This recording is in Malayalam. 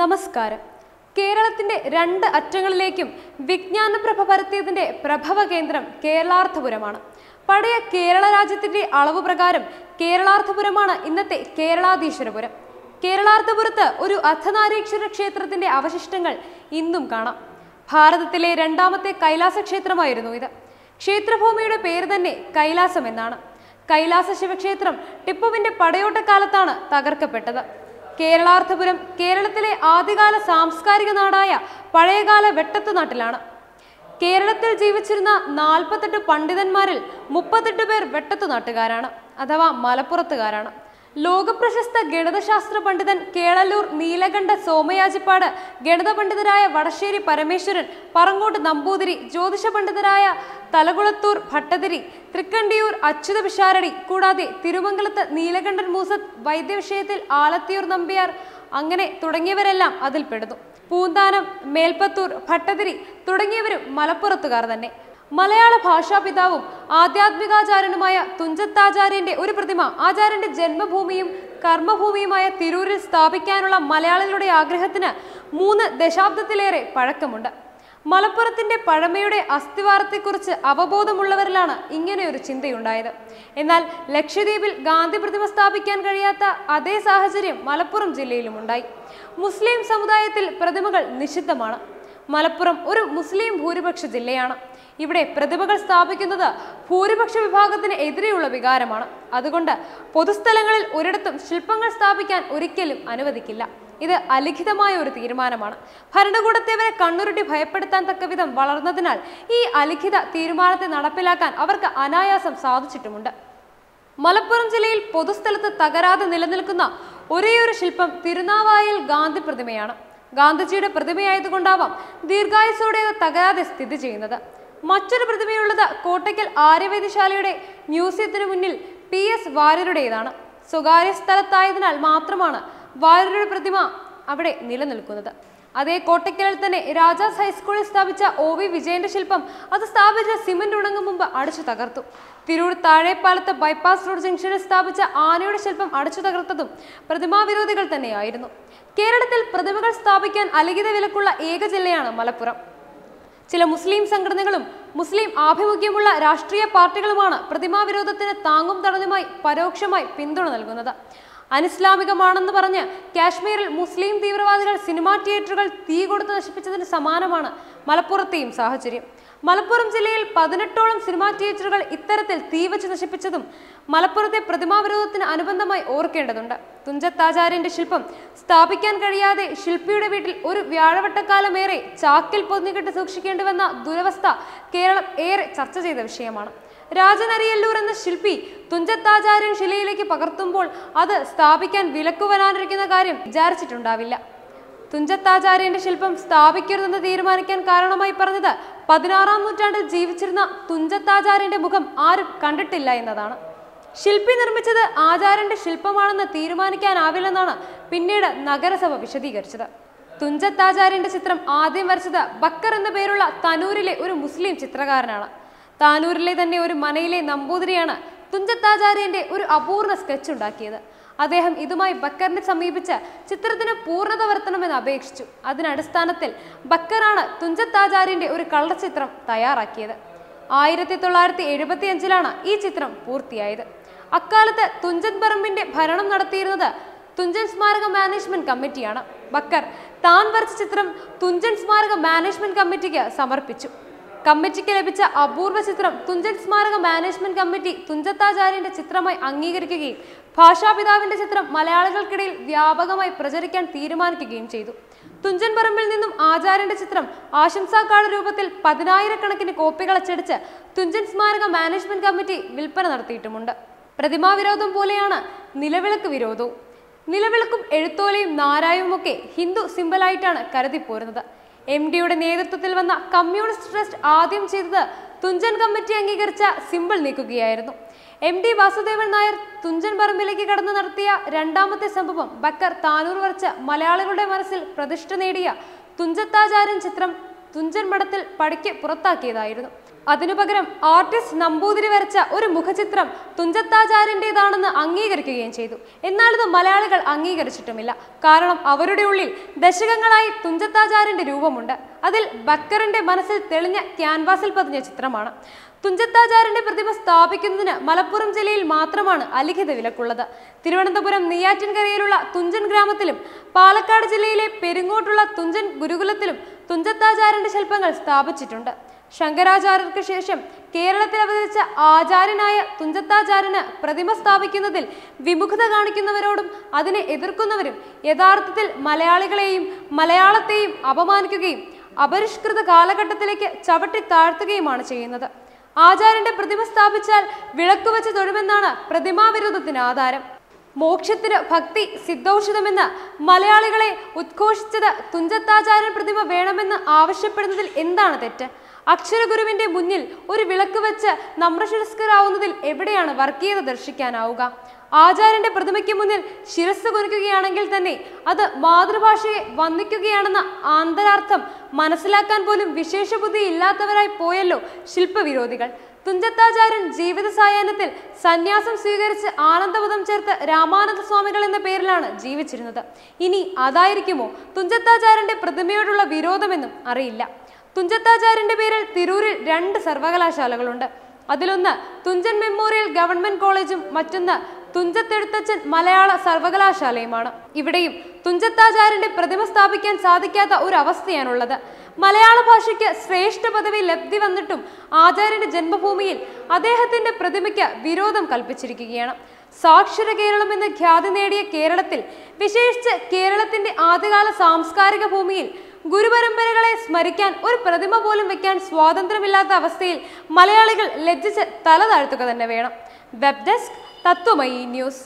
നമസ്കാരം കേരളത്തിന്റെ രണ്ട് അറ്റങ്ങളിലേക്കും പ്രഭ പരത്തിയതിന്റെ പ്രഭവ കേന്ദ്രം കേരളാർത്ഥപുരമാണ് പഴയ കേരള രാജ്യത്തിന്റെ അളവ് പ്രകാരം കേരളാർത്ഥപുരമാണ് ഇന്നത്തെ കേരളാധീശ്വരപുരം കേരളാർത്ഥപുരത്ത് ഒരു അർദ്ധനാരീക്ഷര ക്ഷേത്രത്തിന്റെ അവശിഷ്ടങ്ങൾ ഇന്നും കാണാം ഭാരതത്തിലെ രണ്ടാമത്തെ കൈലാസ ക്ഷേത്രമായിരുന്നു ഇത് ക്ഷേത്രഭൂമിയുടെ പേര് തന്നെ കൈലാസം എന്നാണ് കൈലാസ ശിവക്ഷേത്രം ടിപ്പുവിന്റെ പടയോട്ടക്കാലത്താണ് തകർക്കപ്പെട്ടത് കേരളാർത്ഥപുരം കേരളത്തിലെ ആദ്യകാല സാംസ്കാരിക നാടായ പഴയകാല വെട്ടത്തു നാട്ടിലാണ് കേരളത്തിൽ ജീവിച്ചിരുന്ന നാൽപ്പത്തെട്ട് പണ്ഡിതന്മാരിൽ മുപ്പത്തെട്ട് പേർ വെട്ടത്തു നാട്ടുകാരാണ് അഥവാ മലപ്പുറത്തുകാരാണ് ലോകപ്രശസ്ത ഗണിതശാസ്ത്ര പണ്ഡിതൻ കേളലൂർ നീലകണ്ഠ സോമയാജിപ്പാട് ഗണിത പണ്ഡിതരായ വടശ്ശേരി പരമേശ്വരൻ പറങ്കോട്ട് നമ്പൂതിരി ജ്യോതിഷ പണ്ഡിതരായ തലകുളത്തൂർ ഭട്ടതിരി തൃക്കണ്ടിയൂർ അച്യുത വിശാരടി കൂടാതെ തിരുമംഗലത്ത് നീലകണ്ഠൻ മൂസത്ത് വൈദ്യവിഷയത്തിൽ ആലത്തിയൂർ നമ്പ്യാർ അങ്ങനെ തുടങ്ങിയവരെല്ലാം അതിൽപ്പെടുന്നു പൂന്താനം മേൽപ്പത്തൂർ ഭട്ടതിരി തുടങ്ങിയവരും മലപ്പുറത്തുകാർ തന്നെ മലയാള പിതാവും ആധ്യാത്മികാചാര്യനുമായ തുഞ്ചത്താചാര്യന്റെ ഒരു പ്രതിമ ആചാര്യന്റെ ജന്മഭൂമിയും കർമ്മഭൂമിയുമായ തിരൂരിൽ സ്ഥാപിക്കാനുള്ള മലയാളികളുടെ ആഗ്രഹത്തിന് മൂന്ന് ദശാബ്ദത്തിലേറെ പഴക്കമുണ്ട് മലപ്പുറത്തിന്റെ പഴമയുടെ അസ്ഥിവാരത്തെക്കുറിച്ച് അവബോധമുള്ളവരിലാണ് ഒരു ചിന്തയുണ്ടായത് എന്നാൽ ലക്ഷദ്വീപിൽ ഗാന്ധി പ്രതിമ സ്ഥാപിക്കാൻ കഴിയാത്ത അതേ സാഹചര്യം മലപ്പുറം ജില്ലയിലുമുണ്ടായി മുസ്ലിം സമുദായത്തിൽ പ്രതിമകൾ നിഷിദ്ധമാണ് മലപ്പുറം ഒരു മുസ്ലിം ഭൂരിപക്ഷ ജില്ലയാണ് ഇവിടെ പ്രതിഭകൾ സ്ഥാപിക്കുന്നത് ഭൂരിപക്ഷ വിഭാഗത്തിന് എതിരെയുള്ള വികാരമാണ് അതുകൊണ്ട് പൊതുസ്ഥലങ്ങളിൽ ഒരിടത്തും ശില്പങ്ങൾ സ്ഥാപിക്കാൻ ഒരിക്കലും അനുവദിക്കില്ല ഇത് അലിഖിതമായ ഒരു തീരുമാനമാണ് ഭരണകൂടത്തെ വരെ കണ്ണുരുട്ടി ഭയപ്പെടുത്താൻ തക്കവിധം വളർന്നതിനാൽ ഈ അലിഖിത തീരുമാനത്തെ നടപ്പിലാക്കാൻ അവർക്ക് അനായാസം സാധിച്ചിട്ടുമുണ്ട് മലപ്പുറം ജില്ലയിൽ പൊതുസ്ഥലത്ത് തകരാതെ നിലനിൽക്കുന്ന ഒരേയൊരു ശില്പം തിരുനാവായിൽ ഗാന്ധി പ്രതിമയാണ് ഗാന്ധിജിയുടെ പ്രതിമയായതുകൊണ്ടാവാം ദീർഘായുസോടെ തകരാതെ സ്ഥിതി ചെയ്യുന്നത് മറ്റൊരു പ്രതിമയുള്ളത് കോട്ടയ്ക്കൽ ആര്യവൈദ്യശാലയുടെ മ്യൂസിയത്തിന് മുന്നിൽ പി എസ് വാര്യരുടേതാണ് സ്വകാര്യ സ്ഥലത്തായതിനാൽ മാത്രമാണ് വാര്യരുടെ പ്രതിമ അവിടെ നിലനിൽക്കുന്നത് അതേ കോട്ടയ്ക്കലിൽ തന്നെ രാജാസ് ഹൈസ്കൂളിൽ സ്ഥാപിച്ച ഒ വി വിജയന്റെ ശില്പം അത് സ്ഥാപിച്ച സിമന്റ് ഉണങ്ങും മുമ്പ് അടച്ചു തകർത്തു തിരൂർ താഴെപ്പാലത്ത് ബൈപ്പാസ് റോഡ് ജംഗ്ഷനിൽ സ്ഥാപിച്ച ആനയുടെ ശില്പം അടച്ചു തകർത്തതും പ്രതിമാവിരോധികൾ തന്നെയായിരുന്നു കേരളത്തിൽ പ്രതിമകൾ സ്ഥാപിക്കാൻ അലിഖിത വിലക്കുള്ള ഏക ജില്ലയാണ് മലപ്പുറം ചില മുസ്ലിം സംഘടനകളും മുസ്ലിം ആഭിമുഖ്യമുള്ള രാഷ്ട്രീയ പാർട്ടികളുമാണ് പ്രതിമാവിരോധത്തിന് താങ്ങും തടഞ്ഞുമായി പരോക്ഷമായി പിന്തുണ നൽകുന്നത് അനിസ്ലാമികമാണെന്ന് പറഞ്ഞ് കാശ്മീരിൽ മുസ്ലിം തീവ്രവാദികൾ സിനിമാ തിയേറ്ററുകൾ തീ കൊടുത്ത് നശിപ്പിച്ചതിന് സമാനമാണ് മലപ്പുറത്തെയും സാഹചര്യം മലപ്പുറം ജില്ലയിൽ പതിനെട്ടോളം സിനിമാ തിയേറ്ററുകൾ ഇത്തരത്തിൽ വച്ച് നശിപ്പിച്ചതും മലപ്പുറത്തെ പ്രതിമാവിരോധത്തിന് അനുബന്ധമായി ഓർക്കേണ്ടതുണ്ട് തുഞ്ചത്താചാര്യന്റെ ശില്പം സ്ഥാപിക്കാൻ കഴിയാതെ ശില്പിയുടെ വീട്ടിൽ ഒരു വ്യാഴവട്ടക്കാലമേറെ ചാക്കിൽ പൊതിഞ്ഞുകെട്ട് സൂക്ഷിക്കേണ്ടി വന്ന ദുരവസ്ഥ കേരളം ഏറെ ചർച്ച ചെയ്ത വിഷയമാണ് രാജനരിയല്ലൂർ എന്ന ശില്പി തുഞ്ചത്താചാര്യൻ ശിലയിലേക്ക് പകർത്തുമ്പോൾ അത് സ്ഥാപിക്കാൻ വിലക്കു വരാനിരിക്കുന്ന കാര്യം വിചാരിച്ചിട്ടുണ്ടാവില്ല തുഞ്ചത്താചാര്യന്റെ ശില്പം സ്ഥാപിക്കരുതെന്ന് തീരുമാനിക്കാൻ കാരണമായി പറഞ്ഞത് പതിനാറാം നൂറ്റാണ്ടിൽ ജീവിച്ചിരുന്ന തുഞ്ചത്താചാര്യന്റെ മുഖം ആരും കണ്ടിട്ടില്ല എന്നതാണ് ശില്പി നിർമ്മിച്ചത് ആചാര്യന്റെ ശില്പമാണെന്ന് തീരുമാനിക്കാനാവില്ലെന്നാണ് പിന്നീട് നഗരസഭ വിശദീകരിച്ചത് തുഞ്ചത്താചാര്യന്റെ ചിത്രം ആദ്യം വരച്ചത് ബക്കർ എന്ന പേരുള്ള തനൂരിലെ ഒരു മുസ്ലിം ചിത്രകാരനാണ് താനൂരിലെ തന്നെ ഒരു മനയിലെ നമ്പൂതിരിയാണ് തുഞ്ചത്താചാര്യന്റെ ഒരു അപൂർണ സ്കെച്ച് ഉണ്ടാക്കിയത് അദ്ദേഹം ഇതുമായി ബക്കറിനെ സമീപിച്ച ചിത്രത്തിന് പൂർണ്ണത വർത്തണമെന്ന് അപേക്ഷിച്ചു അതിനടിസ്ഥാനത്തിൽ ബക്കറാണ് തുഞ്ചത്താചാര്യന്റെ ഒരു കളർ ചിത്രം തയ്യാറാക്കിയത് ആയിരത്തി തൊള്ളായിരത്തി എഴുപത്തി അഞ്ചിലാണ് ഈ ചിത്രം പൂർത്തിയായത് അക്കാലത്ത് തുഞ്ചൻ പറമ്പിന്റെ ഭരണം നടത്തിയിരുന്നത് തുഞ്ചൻ സ്മാരക മാനേജ്മെന്റ് കമ്മിറ്റിയാണ് ബക്കർ താൻ വരച്ച ചിത്രം തുഞ്ചൻ സ്മാരക മാനേജ്മെന്റ് കമ്മിറ്റിക്ക് സമർപ്പിച്ചു കമ്മിറ്റിക്ക് ലഭിച്ച അപൂർവ ചിത്രം തുഞ്ചൻ സ്മാരക മാനേജ്മെന്റ് കമ്മിറ്റി തുഞ്ചത്താചാര്യന്റെ ചിത്രമായി അംഗീകരിക്കുകയും ഭാഷാപിതാവിന്റെ ചിത്രം മലയാളികൾക്കിടയിൽ വ്യാപകമായി പ്രചരിക്കാൻ തീരുമാനിക്കുകയും ചെയ്തു തുഞ്ചൻ പറമ്പിൽ നിന്നും ആചാര്യന്റെ ചിത്രം ആശംസാക്കാട് രൂപത്തിൽ പതിനായിരക്കണക്കിന് കോപ്പികൾ അച്ചടിച്ച് തുഞ്ചൻ സ്മാരക മാനേജ്മെന്റ് കമ്മിറ്റി വിൽപ്പന നടത്തിയിട്ടുമുണ്ട് പ്രതിമാവിരോധം പോലെയാണ് നിലവിളക്ക് വിരോധവും നിലവിളക്കും എഴുത്തോലയും നാരായവുമൊക്കെ ഹിന്ദു സിമ്പലായിട്ടാണ് കരുതിപ്പോരുന്നത് എം ഡിയുടെ നേതൃത്വത്തിൽ വന്ന കമ്മ്യൂണിസ്റ്റ് ട്രസ്റ്റ് ആദ്യം ചെയ്തത് തുഞ്ചൻ കമ്മിറ്റി അംഗീകരിച്ച സിമ്പിൾ നീക്കുകയായിരുന്നു എം ഡി വാസുദേവൻ നായർ തുഞ്ചൻ പറമ്പിലേക്ക് കടന്നു നടത്തിയ രണ്ടാമത്തെ സംഭവം ബക്കർ താനൂർ വരച്ച മലയാളികളുടെ മനസ്സിൽ പ്രതിഷ്ഠ നേടിയ തുഞ്ചത്താചാരൻ ചിത്രം തുഞ്ചൻ മഠത്തിൽ പടിക്ക് പുറത്താക്കിയതായിരുന്നു അതിനു പകരം ആർട്ടിസ്റ്റ് നമ്പൂതിരി വരച്ച ഒരു മുഖചിത്രം തുഞ്ചത്താചാര്യൻ്റെതാണെന്ന് അംഗീകരിക്കുകയും ചെയ്തു എന്നാൽ ഇത് മലയാളികൾ അംഗീകരിച്ചിട്ടുമില്ല കാരണം അവരുടെ ഉള്ളിൽ ദശകങ്ങളായി തുഞ്ചത്താചാര്യൻ്റെ രൂപമുണ്ട് അതിൽ ബക്കറിൻ്റെ മനസ്സിൽ തെളിഞ്ഞ ക്യാൻവാസിൽ പതിഞ്ഞ ചിത്രമാണ് തുഞ്ചത്താചാര്യന്റെ പ്രതിമ സ്ഥാപിക്കുന്നതിന് മലപ്പുറം ജില്ലയിൽ മാത്രമാണ് അലിഖിത വിലക്കുള്ളത് തിരുവനന്തപുരം നെയ്യാറ്റിൻകരയിലുള്ള തുഞ്ചൻ ഗ്രാമത്തിലും പാലക്കാട് ജില്ലയിലെ പെരുങ്ങോട്ടുള്ള തുഞ്ചൻ ഗുരുകുലത്തിലും തുഞ്ചത്താചാര്യന്റെ ശില്പങ്ങൾ സ്ഥാപിച്ചിട്ടുണ്ട് ശങ്കരാചാര്യർക്ക് ശേഷം കേരളത്തിൽ അവതരിച്ച ആചാര്യനായ തുഞ്ചത്താചാര്യന് പ്രതിമ സ്ഥാപിക്കുന്നതിൽ വിമുഖത കാണിക്കുന്നവരോടും അതിനെ എതിർക്കുന്നവരും യഥാർത്ഥത്തിൽ മലയാളികളെയും മലയാളത്തെയും അപമാനിക്കുകയും അപരിഷ്കൃത കാലഘട്ടത്തിലേക്ക് ചവിട്ടി താഴ്ത്തുകയുമാണ് ചെയ്യുന്നത് ആചാര്യന്റെ പ്രതിമ സ്ഥാപിച്ചാൽ വിളക്ക് വെച്ച് തൊഴുമെന്നാണ് പ്രതിമാവിരുദ്ധത്തിന് ആധാരം മോക്ഷത്തിന് ഭക്തി സിദ്ധൌഷിതമെന്ന് മലയാളികളെ ഉദ്ഘോഷിച്ചത് തുഞ്ചത്താചാര്യൻ പ്രതിമ വേണമെന്ന് ആവശ്യപ്പെടുന്നതിൽ എന്താണ് തെറ്റ് അക്ഷരഗുരുവിന്റെ മുന്നിൽ ഒരു വിളക്ക് വെച്ച് നമ്രശിരസ്കരാവുന്നതിൽ എവിടെയാണ് വർഗീയത ദർശിക്കാനാവുക ആചാര്യന്റെ പ്രതിമയ്ക്ക് മുന്നിൽ ശിരസ് കുനിക്കുകയാണെങ്കിൽ തന്നെ അത് മാതൃഭാഷയെ വന്ദിക്കുകയാണെന്ന ആന്തരാർത്ഥം മനസ്സിലാക്കാൻ പോലും വിശേഷബുദ്ധി ഇല്ലാത്തവരായി പോയല്ലോ ശില്പവിരോധികൾ തുഞ്ചത്താചാര്യൻ ജീവിത സായാഹ്നത്തിൽ സന്യാസം സ്വീകരിച്ച് ആനന്ദപദം ചേർത്ത് രാമാനന്ദ സ്വാമികൾ എന്ന പേരിലാണ് ജീവിച്ചിരുന്നത് ഇനി അതായിരിക്കുമോ തുഞ്ചത്താചാര്യന്റെ പ്രതിമയോടുള്ള വിരോധമെന്നും അറിയില്ല തുഞ്ചത്താചാര്യന്റെ പേരിൽ തിരൂരിൽ രണ്ട് സർവകലാശാലകളുണ്ട് അതിലൊന്ന് തുഞ്ചൻ മെമ്മോറിയൽ ഗവൺമെന്റ് കോളേജും മറ്റൊന്ന് തുഞ്ചത്തെഴുത്തച്ഛൻ മലയാള സർവകലാശാലയുമാണ് ഇവിടെയും തുഞ്ചത്താചാര്യന്റെ പ്രതിമ സ്ഥാപിക്കാൻ സാധിക്കാത്ത ഒരു അവസ്ഥയാണുള്ളത് മലയാള ഭാഷയ്ക്ക് ശ്രേഷ്ഠ പദവി ലബ്ധി വന്നിട്ടും ആചാര്യന്റെ ജന്മഭൂമിയിൽ അദ്ദേഹത്തിന്റെ പ്രതിമയ്ക്ക് വിരോധം കൽപ്പിച്ചിരിക്കുകയാണ് സാക്ഷര കേരളം എന്ന് ഖ്യാതി നേടിയ കേരളത്തിൽ വിശേഷിച്ച് കേരളത്തിന്റെ ആദ്യകാല സാംസ്കാരിക ഭൂമിയിൽ ഗുരുപരമ്പരകളെ സ്മരിക്കാൻ ഒരു പ്രതിമ പോലും വെക്കാൻ സ്വാതന്ത്ര്യമില്ലാത്ത അവസ്ഥയിൽ മലയാളികൾ ലജ്ജിച്ച് തല താഴ്ത്തുക തന്നെ വേണം വെബ് ഡെസ്ക് തത്വമയി ന്യൂസ്